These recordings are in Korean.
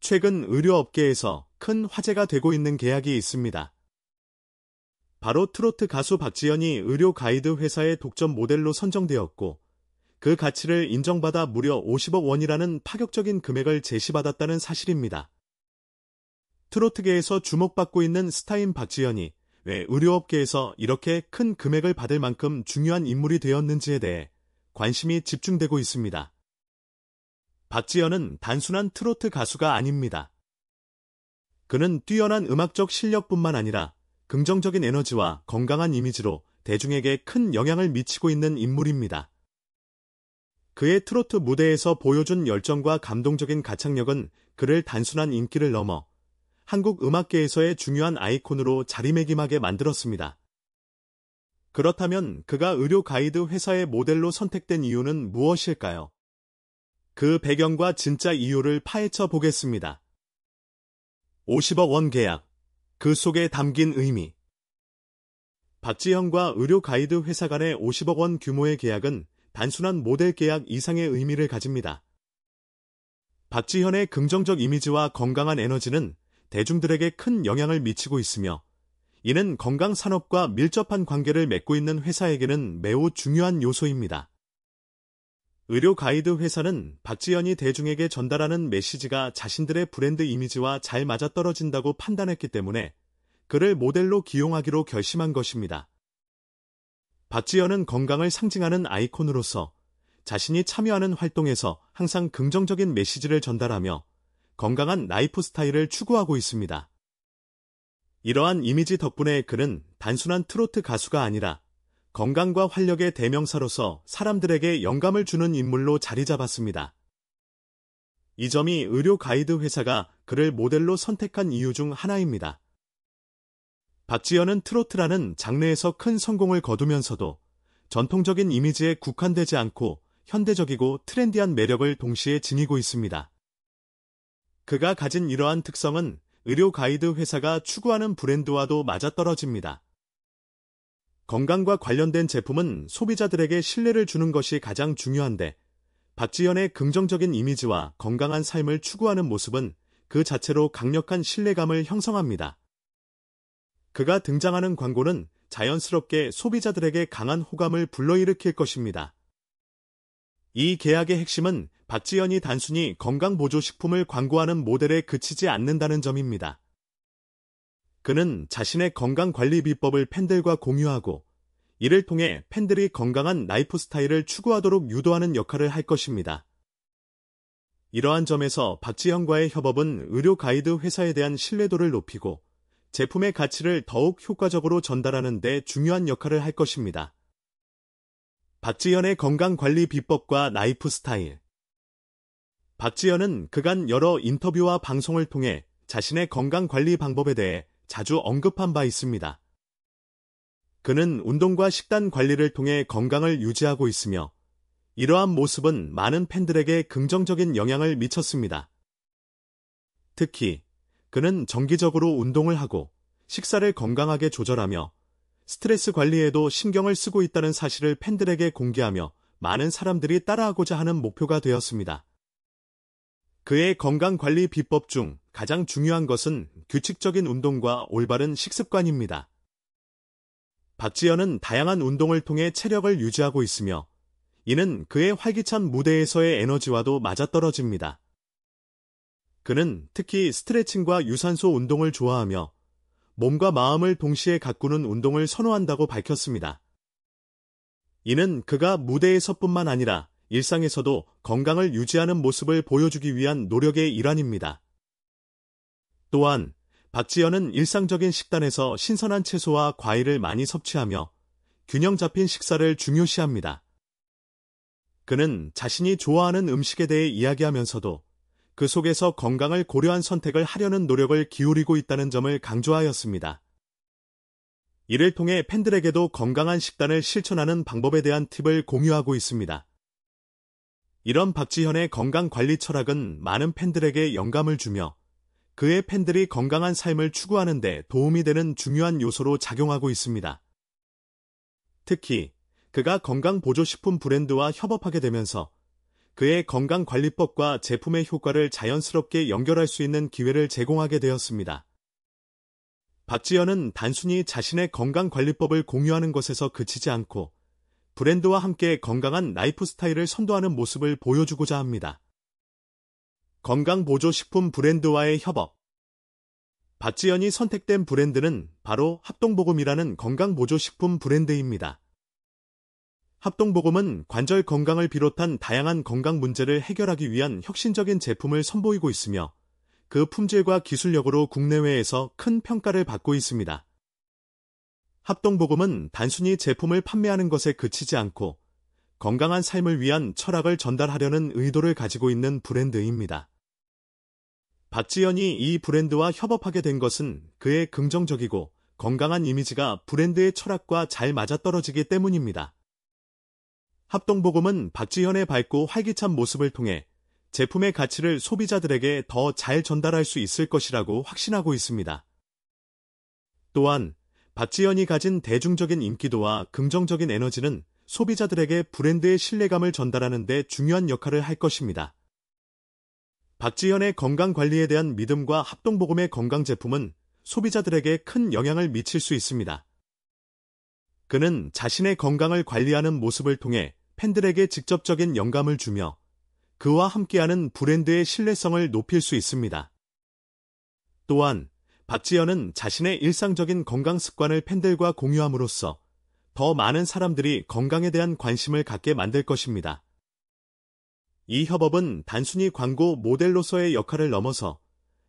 최근 의료업계에서 큰 화제가 되고 있는 계약이 있습니다. 바로 트로트 가수 박지연이 의료 가이드 회사의 독점 모델로 선정되었고 그 가치를 인정받아 무려 50억 원이라는 파격적인 금액을 제시받았다는 사실입니다. 트로트계에서 주목받고 있는 스타인 박지연이 왜 의료업계에서 이렇게 큰 금액을 받을 만큼 중요한 인물이 되었는지에 대해 관심이 집중되고 있습니다. 박지현은 단순한 트로트 가수가 아닙니다. 그는 뛰어난 음악적 실력뿐만 아니라 긍정적인 에너지와 건강한 이미지로 대중에게 큰 영향을 미치고 있는 인물입니다. 그의 트로트 무대에서 보여준 열정과 감동적인 가창력은 그를 단순한 인기를 넘어 한국 음악계에서의 중요한 아이콘으로 자리매김하게 만들었습니다. 그렇다면 그가 의료 가이드 회사의 모델로 선택된 이유는 무엇일까요? 그 배경과 진짜 이유를 파헤쳐 보겠습니다. 50억 원 계약. 그 속에 담긴 의미. 박지형과 의료 가이드 회사 간의 50억 원 규모의 계약은 단순한 모델 계약 이상의 의미를 가집니다. 박지현의 긍정적 이미지와 건강한 에너지는 대중들에게 큰 영향을 미치고 있으며 이는 건강 산업과 밀접한 관계를 맺고 있는 회사에게는 매우 중요한 요소입니다. 의료 가이드 회사는 박지연이 대중에게 전달하는 메시지가 자신들의 브랜드 이미지와 잘 맞아떨어진다고 판단했기 때문에 그를 모델로 기용하기로 결심한 것입니다. 박지연은 건강을 상징하는 아이콘으로서 자신이 참여하는 활동에서 항상 긍정적인 메시지를 전달하며 건강한 라이프 스타일을 추구하고 있습니다. 이러한 이미지 덕분에 그는 단순한 트로트 가수가 아니라 건강과 활력의 대명사로서 사람들에게 영감을 주는 인물로 자리 잡았습니다. 이 점이 의료 가이드 회사가 그를 모델로 선택한 이유 중 하나입니다. 박지연은 트로트라는 장르에서 큰 성공을 거두면서도 전통적인 이미지에 국한되지 않고 현대적이고 트렌디한 매력을 동시에 지니고 있습니다. 그가 가진 이러한 특성은 의료 가이드 회사가 추구하는 브랜드와도 맞아떨어집니다. 건강과 관련된 제품은 소비자들에게 신뢰를 주는 것이 가장 중요한데 박지연의 긍정적인 이미지와 건강한 삶을 추구하는 모습은 그 자체로 강력한 신뢰감을 형성합니다. 그가 등장하는 광고는 자연스럽게 소비자들에게 강한 호감을 불러일으킬 것입니다. 이 계약의 핵심은 박지연이 단순히 건강보조식품을 광고하는 모델에 그치지 않는다는 점입니다. 그는 자신의 건강관리 비법을 팬들과 공유하고 이를 통해 팬들이 건강한 라이프 스타일을 추구하도록 유도하는 역할을 할 것입니다. 이러한 점에서 박지현과의 협업은 의료 가이드 회사에 대한 신뢰도를 높이고 제품의 가치를 더욱 효과적으로 전달하는 데 중요한 역할을 할 것입니다. 박지현의 건강관리 비법과 라이프 스타일 박지현은 그간 여러 인터뷰와 방송을 통해 자신의 건강관리 방법에 대해 자주 언급한 바 있습니다. 그는 운동과 식단 관리를 통해 건강을 유지하고 있으며 이러한 모습은 많은 팬들에게 긍정적인 영향을 미쳤습니다. 특히 그는 정기적으로 운동을 하고 식사를 건강하게 조절하며 스트레스 관리에도 신경을 쓰고 있다는 사실을 팬들에게 공개하며 많은 사람들이 따라하고자 하는 목표가 되었습니다. 그의 건강관리 비법 중 가장 중요한 것은 규칙적인 운동과 올바른 식습관입니다. 박지연은 다양한 운동을 통해 체력을 유지하고 있으며 이는 그의 활기찬 무대에서의 에너지와도 맞아떨어집니다. 그는 특히 스트레칭과 유산소 운동을 좋아하며 몸과 마음을 동시에 가꾸는 운동을 선호한다고 밝혔습니다. 이는 그가 무대에서뿐만 아니라 일상에서도 건강을 유지하는 모습을 보여주기 위한 노력의 일환입니다. 또한 박지연은 일상적인 식단에서 신선한 채소와 과일을 많이 섭취하며 균형 잡힌 식사를 중요시합니다. 그는 자신이 좋아하는 음식에 대해 이야기하면서도 그 속에서 건강을 고려한 선택을 하려는 노력을 기울이고 있다는 점을 강조하였습니다. 이를 통해 팬들에게도 건강한 식단을 실천하는 방법에 대한 팁을 공유하고 있습니다. 이런 박지현의 건강 관리 철학은 많은 팬들에게 영감을 주며 그의 팬들이 건강한 삶을 추구하는 데 도움이 되는 중요한 요소로 작용하고 있습니다. 특히 그가 건강보조식품 브랜드와 협업하게 되면서 그의 건강관리법과 제품의 효과를 자연스럽게 연결할 수 있는 기회를 제공하게 되었습니다. 박지현은 단순히 자신의 건강관리법을 공유하는 것에서 그치지 않고 브랜드와 함께 건강한 라이프 스타일을 선도하는 모습을 보여주고자 합니다. 건강보조식품 브랜드와의 협업 박지연이 선택된 브랜드는 바로 합동보검이라는 건강보조식품 브랜드입니다. 합동보검은 관절 건강을 비롯한 다양한 건강 문제를 해결하기 위한 혁신적인 제품을 선보이고 있으며 그 품질과 기술력으로 국내외에서 큰 평가를 받고 있습니다. 합동복음은 단순히 제품을 판매하는 것에 그치지 않고 건강한 삶을 위한 철학을 전달하려는 의도를 가지고 있는 브랜드입니다. 박지연이 이 브랜드와 협업하게 된 것은 그의 긍정적이고 건강한 이미지가 브랜드의 철학과 잘 맞아떨어지기 때문입니다. 합동복음은 박지현의 밝고 활기찬 모습을 통해 제품의 가치를 소비자들에게 더 잘 전달할 수 있을 것이라고 확신하고 있습니다. 또한 박지연이 가진 대중적인 인기도와 긍정적인 에너지는 소비자들에게 브랜드의 신뢰감을 전달하는 데 중요한 역할을 할 것입니다. 박지연의 건강 관리에 대한 믿음과 합동보검의 건강 제품은 소비자들에게 큰 영향을 미칠 수 있습니다. 그는 자신의 건강을 관리하는 모습을 통해 팬들에게 직접적인 영감을 주며 그와 함께하는 브랜드의 신뢰성을 높일 수 있습니다. 또한 박지연은 자신의 일상적인 건강 습관을 팬들과 공유함으로써 더 많은 사람들이 건강에 대한 관심을 갖게 만들 것입니다. 이 협업은 단순히 광고 모델로서의 역할을 넘어서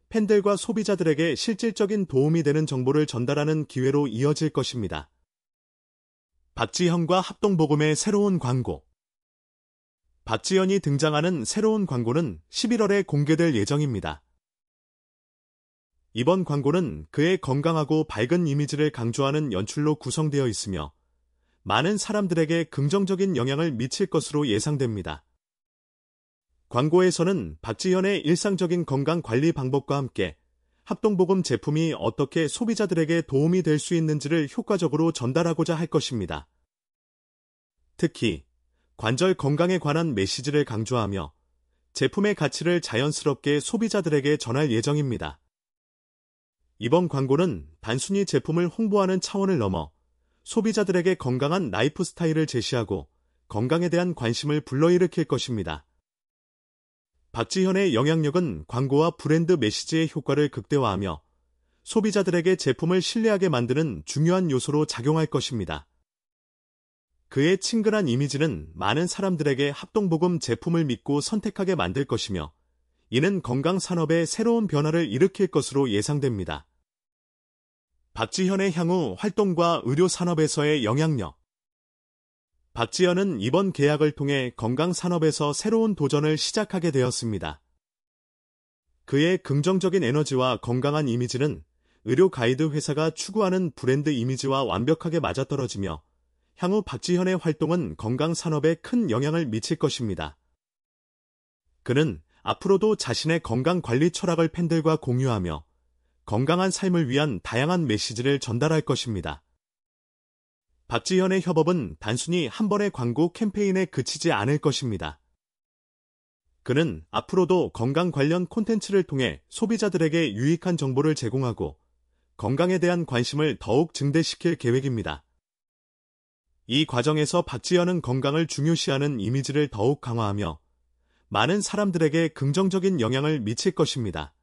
팬들과 소비자들에게 실질적인 도움이 되는 정보를 전달하는 기회로 이어질 것입니다. 박지현과 합동보금의 새로운 광고 박지현이 등장하는 새로운 광고는 11월에 공개될 예정입니다. 이번 광고는 그의 건강하고 밝은 이미지를 강조하는 연출로 구성되어 있으며 많은 사람들에게 긍정적인 영향을 미칠 것으로 예상됩니다. 광고에서는 박지현의 일상적인 건강 관리 방법과 함께 합동보험 제품이 어떻게 소비자들에게 도움이 될 수 있는지를 효과적으로 전달하고자 할 것입니다. 특히 관절 건강에 관한 메시지를 강조하며 제품의 가치를 자연스럽게 소비자들에게 전할 예정입니다. 이번 광고는 단순히 제품을 홍보하는 차원을 넘어 소비자들에게 건강한 라이프 스타일을 제시하고 건강에 대한 관심을 불러일으킬 것입니다. 박지현의 영향력은 광고와 브랜드 메시지의 효과를 극대화하며 소비자들에게 제품을 신뢰하게 만드는 중요한 요소로 작용할 것입니다. 그의 친근한 이미지는 많은 사람들에게 합동복음 제품을 믿고 선택하게 만들 것이며 이는 건강 산업의 새로운 변화를 일으킬 것으로 예상됩니다. 박지현의 향후 활동과 의료산업에서의 영향력 박지현은 이번 계약을 통해 건강산업에서 새로운 도전을 시작하게 되었습니다. 그의 긍정적인 에너지와 건강한 이미지는 의료 가이드 회사가 추구하는 브랜드 이미지와 완벽하게 맞아떨어지며 향후 박지현의 활동은 건강산업에 큰 영향을 미칠 것입니다. 그는 앞으로도 자신의 건강관리 철학을 팬들과 공유하며 건강한 삶을 위한 다양한 메시지를 전달할 것입니다. 박지현의 협업은 단순히 한 번의 광고 캠페인에 그치지 않을 것입니다. 그는 앞으로도 건강 관련 콘텐츠를 통해 소비자들에게 유익한 정보를 제공하고 건강에 대한 관심을 더욱 증대시킬 계획입니다. 이 과정에서 박지현은 건강을 중요시하는 이미지를 더욱 강화하며 많은 사람들에게 긍정적인 영향을 미칠 것입니다.